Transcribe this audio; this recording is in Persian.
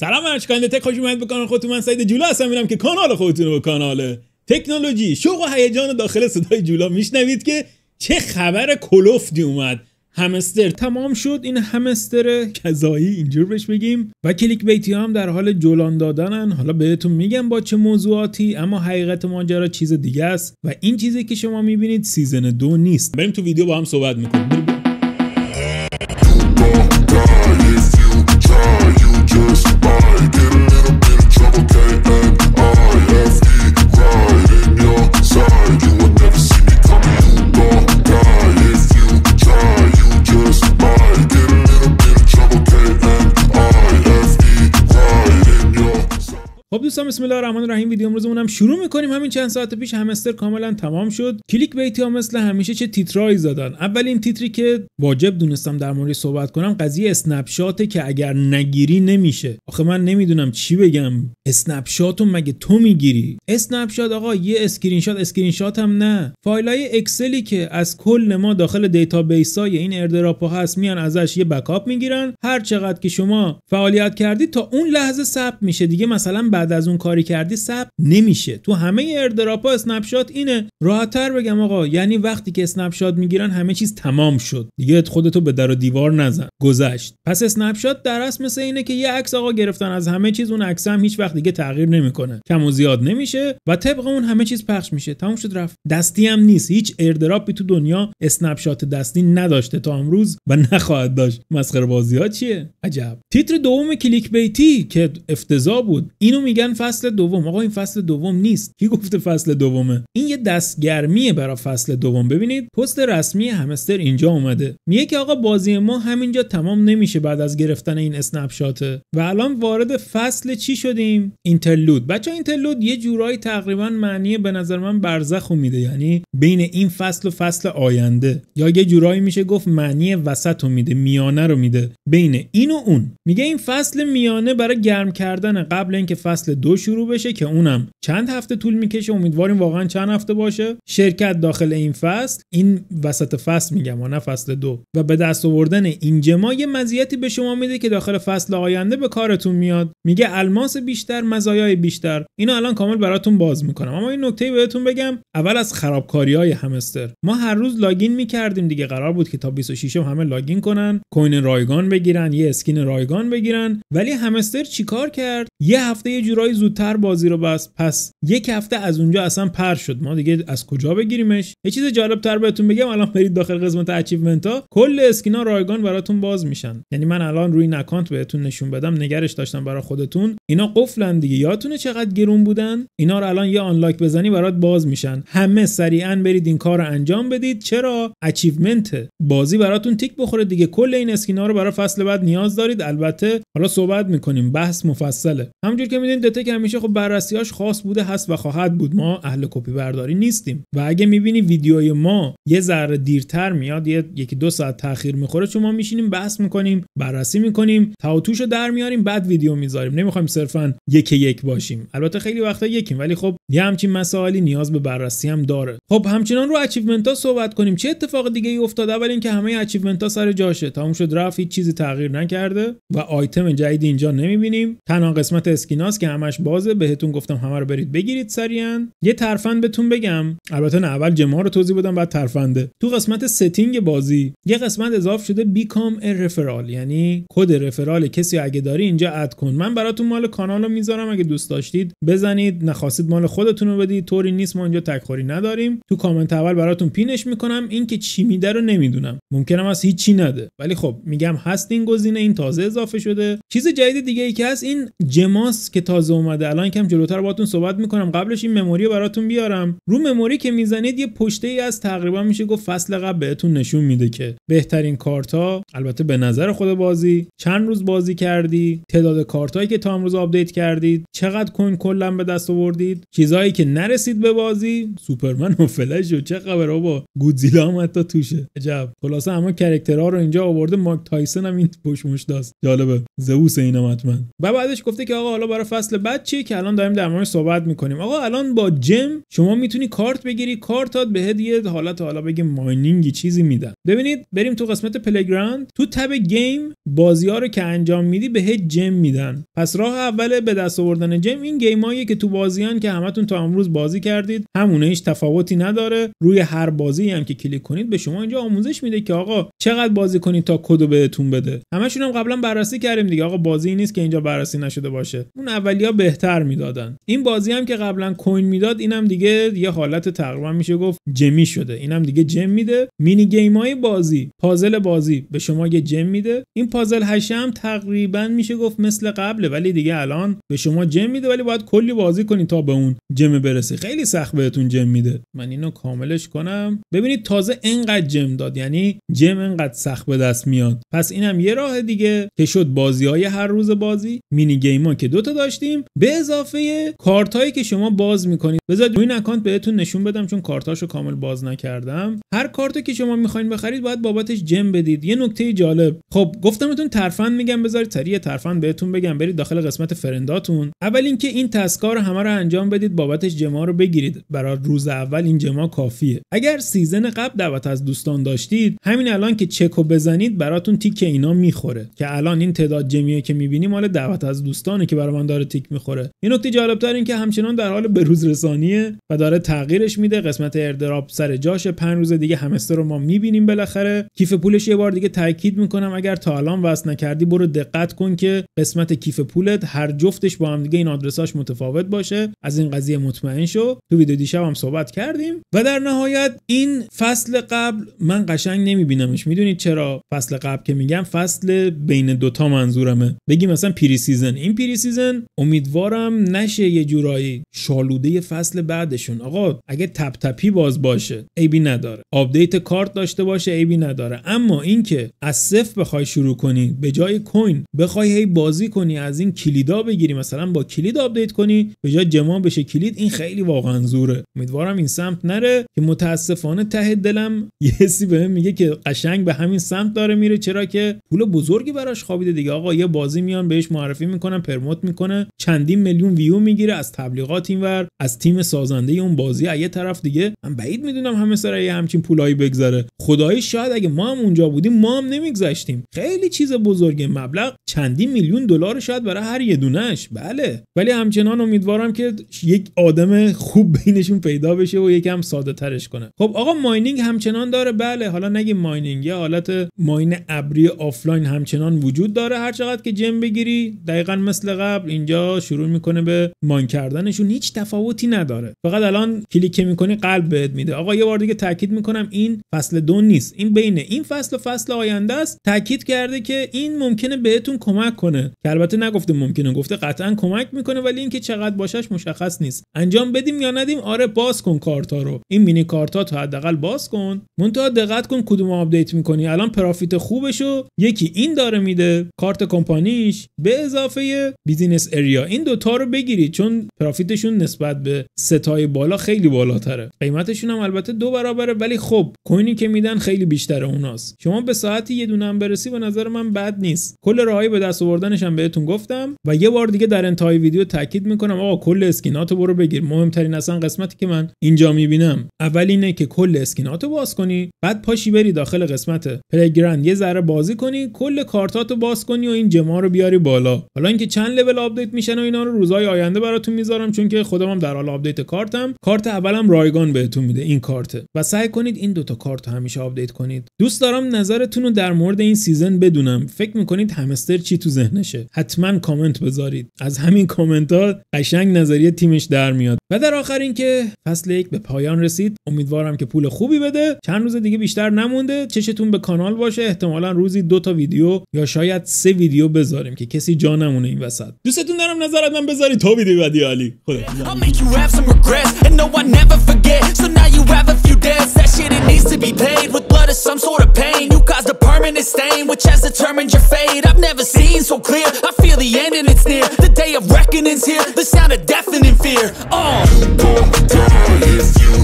سلام من کننده تک خوش اومد به کانال خودتون من سعید جولا هستم میرم که کانال خودتون رو به کانال تکنولوژی شوق و هیجان داخل صدای جولا میشنوید که چه خبر کلوفتی اومد همستر تمام شد این همستر کذایی اینجور بهش بگیم و کلیک بیتی هم در حال جولان دادنن حالا بهتون میگم با چه موضوعاتی اما حقیقت ماجرا چیز دیگه است و این چیزی که شما میبینید سیزن دو نیست بریم تو ویدیو با هم صحبت میکنیم دوستان بسم الله الرحمن الرحیم ویدیو امروزمون هم شروع میکنیم همین چند ساعت پیش همستر کاملا تمام شد کلیک بیتی ها مثل همیشه چه تیترایی زدن اولین تیتری که واجب دونستم در مورد صحبت کنم قضیه اسنپ که اگر نگیری نمیشه آخه من نمیدونم چی بگم اسنپ شاتو مگه تو میگیری اسنپ شات آقا یه اسکرین شات اسکرین شات هم نه فایلای اکسلی که از کل ما داخل دیتابیس های این اردراپا هست میان ازش یه بکاپ میگیرن هر چقدر که شما فعالیت کردی تا اون لحظه ثبت میشه دیگه مثلا بعد از اون کاری کردی ثبت نمیشه تو همه اردراپا اسنپ شات اینه راحتتر بگم آقا یعنی وقتی که اسنپ میگیرن همه چیز تمام شد دیگه خودتو به در و دیوار نزن گذشت پس اسنپ شات در اصل مثل اینه که یه عکس آقا گرفتن از همه چیز اون عکس هم هیچ وقت دیگه تغییر نمیکنه کم و زیاد نمیشه و طبق اون همه چیز پخش میشه تموم شد رفت دستی هم نیست هیچ اردراپی تو دنیا اسنپ شات دستی نداشته تا امروز و نخواهد داشت مسخره بازی ها چیه عجب تیتر دوم کلیک بیتی که افتضاح بود اینو میگن فصل دوم آقا این فصل دوم نیست کی گفته فصل دومه این یه دستگرمیه برای فصل دوم ببینید پست رسمی همستر اینجا اومده میگه که آقا بازی ما همینجا تمام نمیشه بعد از گرفتن این اسنپ و الان وارد فصل چی شدیم اینترلود بچه اینترلود یه جورایی تقریبا معنی به نظر من برزخو میده یعنی بین این فصل و فصل آینده یا یه جورایی میشه گفت معنی وسط میده میانه رو میده بین این و اون میگه این فصل میانه برای گرم کردن قبل اینکه فصل دو دو شروع بشه که اونم چند هفته طول میکشه امیدواریم واقعا چند هفته باشه شرکت داخل این فصل این وسط فصل میگم و نه فصل دو و به دست آوردن این جما یه مزیتی به شما میده که داخل فصل آینده به کارتون میاد میگه الماس بیشتر مزایای بیشتر اینو الان کامل براتون باز میکنم اما این نکته بهتون بگم اول از خرابکاری های همستر ما هر روز لاگین میکردیم دیگه قرار بود که تا 26 هم همه لاگین کنن کوین رایگان بگیرن یه اسکین رایگان بگیرن ولی همستر چیکار کرد یه هفته یه جای زودتر بازی رو بست پس یک هفته از اونجا اصلا پر شد ما دیگه از کجا بگیریمش یه چیز جالب تر بهتون بگم الان برید داخل قسمت اچیومنت ها کل اسکینا رایگان براتون باز میشن یعنی من الان روی نکانت بهتون نشون بدم نگرش داشتم برای خودتون اینا قفلن دیگه یادتونه چقدر گرون بودن اینا رو الان یه آنلاک بزنی برات باز میشن همه سریعا برید این کار رو انجام بدید چرا اچیومنت بازی براتون تیک بخوره دیگه کل این اسکینا رو برای فصل بعد نیاز دارید البته حالا صحبت میکنیم بحث مفصله همونجور که میدونید که همیشه خب بررسیاش خاص بوده هست و خواهد بود ما اهل کپی برداری نیستیم و اگه میبینی ویدیوی ما یه ذره دیرتر میاد یه یکی دو ساعت تاخیر میخوره چون ما میشینیم بحث میکنیم بررسی میکنیم تاوتوشو در میاریم بعد ویدیو میذاریم نمیخوایم صرفا یک یک باشیم البته خیلی وقتا یکیم ولی خب یه همچین مسائلی نیاز به بررسی هم داره خب همچنان رو اچیومنت ها صحبت کنیم چه اتفاق دیگه ای افتاد اول اینکه همه اچیومنت ها سر جاشه تموم شد رفت هیچ چیزی تغییر نکرده و آیتم جدید اینجا نمیبینیم تنها قسمت اسکیناست که همه همش بازه بهتون گفتم همه رو برید بگیرید سریعا یه ترفند بهتون بگم البته نه اول جما رو توضیح بدم بعد ترفنده تو قسمت ستینگ بازی یه قسمت اضافه شده بیکام رفرال یعنی کد رفرال کسی اگه داری اینجا اد کن من براتون مال کانال رو میذارم اگه دوست داشتید بزنید نخواستید مال خودتون رو بدید طوری نیست ما اینجا تکخوری نداریم تو کامنت اول براتون پینش میکنم اینکه چی میده رو نمیدونم ممکنم از هیچی نده ولی خب میگم هست این گزینه این تازه اضافه شده چیز جدید دیگه که هست این جماس که تازه اومده الان کم جلوتر باتون صحبت میکنم قبلش این مموری براتون بیارم رو مموری که میزنید یه پشته ای از تقریبا میشه گفت فصل قبل بهتون نشون میده که بهترین کارتا، البته به نظر خود بازی چند روز بازی کردی تعداد کارتایی که تا امروز آپدیت کردید چقدر کوین کلا به دست آوردید چیزایی که نرسید به بازی سوپرمن و فلش و چه خبره با؟ گودزیلا هم حتی توشه عجب خلاصه اما کرکترها رو اینجا آورده مارک تایسن هم این پشمش داست جالبه زئوس اینم حتما و بعدش گفته که آقا حالا برای فصل چیک چیه که الان داریم در مورد صحبت میکنیم آقا الان با جم شما میتونی کارت بگیری کارتات به یه حالت حالا بگی ماینینگی چیزی میدن ببینید بریم تو قسمت پلگراند تو تب گیم بازی ها رو که انجام میدی بهت جم میدن پس راه اول به دست آوردن جم این گیمایی که تو بازیان که همتون تا امروز بازی کردید همونه هیچ تفاوتی نداره روی هر بازی هم که کلیک کنید به شما اینجا آموزش میده که آقا چقدر بازی کنید تا کدو بهتون بده همشون هم قبلا بررسی کردیم دیگه آقا بازی نیست که اینجا بررسی نشده باشه اون اولیا بهتر میدادن این بازی هم که قبلا کوین میداد اینم دیگه یه حالت تقریبا میشه گفت جمی شده اینم دیگه جم میده مینی گیم های بازی پازل بازی به شما یه جم میده این پازل هشه هم تقریبا میشه گفت مثل قبله ولی دیگه الان به شما جم میده ولی باید کلی بازی کنی تا به اون جم برسی خیلی سخت بهتون جم میده من اینو کاملش کنم ببینید تازه انقدر جم داد یعنی جم انقدر سخت به دست میاد پس اینم یه راه دیگه که شد بازی های هر روز بازی مینی گیم ها که دوتا داشتیم به اضافه کارت هایی که شما باز میکنید بذارید این اکانت بهتون نشون بدم چون کارتاشو کامل باز نکردم هر کارتی که شما میخواین بخرید باید بابتش جم بدید یه نکته جالب خب گفتمتون ترفند میگم بذارید تری ترفند بهتون بگم برید داخل قسمت فرنداتون اول اینکه این تسکار همه رو انجام بدید بابتش جما رو بگیرید برای روز اول این جما کافیه اگر سیزن قبل دعوت از دوستان داشتید همین الان که چکو بزنید براتون تیک اینا میخوره که الان این تعداد جمیه که میبینی مال دعوت از دوستانه که برای من داره تیک میخوره این نکته جالبتر این که همچنان در حال بروز رسانیه و داره تغییرش میده قسمت اردراب سر جاش پنج روز دیگه همستر رو ما میبینیم بالاخره کیف پولش یه بار دیگه تاکید میکنم اگر تا الان وصل نکردی برو دقت کن که قسمت کیف پولت هر جفتش با هم دیگه این آدرساش متفاوت باشه از این قضیه مطمئن شو تو ویدیو دیشب هم صحبت کردیم و در نهایت این فصل قبل من قشنگ نمیبینمش میدونید چرا فصل قبل که میگم فصل بین دوتا منظورمه بگیم مثلا پیری سیزن این پیری سیزن امیدوارم نشه یه جورایی شالوده فصل بعدشون آقا اگه تپ تپی باز باشه ایبی نداره آپدیت کارت داشته باشه ایبی نداره اما اینکه از صفر بخوای شروع کنی به جای کوین بخوای هی بازی کنی از این کلیدا بگیری مثلا با کلید آپدیت کنی به جای جمع بشه کلید این خیلی واقعا زوره امیدوارم این سمت نره که متاسفانه ته دلم یه سی بهم میگه که قشنگ به همین سمت داره میره چرا که پول بزرگی براش خوابیده دیگه آقا یه بازی میان بهش معرفی میکنم پرموت میکنه چندین میلیون ویو میگیره از تبلیغات اینور از تیم سازنده اون بازی از یه طرف دیگه من بعید میدونم همه سر یه همچین پولایی بگذره خدایی شاید اگه ما هم اونجا بودیم ما هم نمیگذشتیم خیلی چیز بزرگ مبلغ چندین میلیون دلار شاید برای هر یه دونش بله ولی همچنان امیدوارم که یک آدم خوب بینشون پیدا بشه و یکم ساده ترش کنه خب آقا ماینینگ همچنان داره بله حالا نگی ماینینگ یه حالت ماین ابری آفلاین همچنان وجود داره هر چقدر که جم بگیری دقیقا مثل قبل اینجا شروع میکنه به مان کردنشون هیچ تفاوتی نداره فقط الان کلیک که میکنی قلب بهت میده آقا یه بار دیگه تاکید میکنم این فصل دو نیست این بین این فصل و فصل آینده است تاکید کرده که این ممکنه بهتون کمک کنه که البته نگفته ممکنه گفته قطعا کمک میکنه ولی اینکه چقدر باشش مشخص نیست انجام بدیم یا ندیم آره باز کن کارتا رو این مینی کارتا تا حداقل باز کن منتها دقت کن کدوم آپدیت میکنی الان پرافیت خوبشو یکی این داره میده کارت کمپانیش به اضافه بیزینس اریا این دوتا رو بگیرید چون پرافیتشون نسبت به ستای بالا خیلی بالاتره قیمتشون هم البته دو برابره ولی خب کوینی که میدن خیلی بیشتر اوناست شما به ساعتی یه دونه هم برسی به نظر من بد نیست کل راهی به دست آوردنش بهتون گفتم و یه بار دیگه در انتهای ویدیو تاکید میکنم آقا کل اسکیناتو برو بگیر مهمترین اصلا قسمتی که من اینجا میبینم اول اینه که کل اسکیناتو باز کنی بعد پاشی بری داخل قسمت پلیگرند یه ذره بازی کنی کل کارتاتو باز کنی و این جما رو بیاری بالا حالا اینکه چند لول آپدیت میشن و اینا رو روزهای آینده براتون میذارم چون که خودم هم در حال آپدیت کارتم کارت اولم رایگان بهتون میده این کارته و سعی کنید این دوتا کارت همیشه آپدیت کنید دوست دارم نظرتون رو در مورد این سیزن بدونم فکر میکنید همستر چی تو ذهنشه حتما کامنت بذارید از همین کامنت ها قشنگ نظریه تیمش در میاد و در آخر اینکه فصل یک به پایان رسید امیدوارم که پول خوبی بده چند روز دیگه بیشتر نمونده چشتون به کانال باشه احتمالا روزی دو تا ویدیو یا شاید سه ویدیو بذاریم که کسی جا نمونه این وسط دوستتون دارم نظرت من بذاری تا ویدیو بعدی علی خدا permanent stain Which has determined your fate I've never seen so clear I feel the end and it's near The day of reckoning's here The sound of deafening fear Oh, uh. you die if you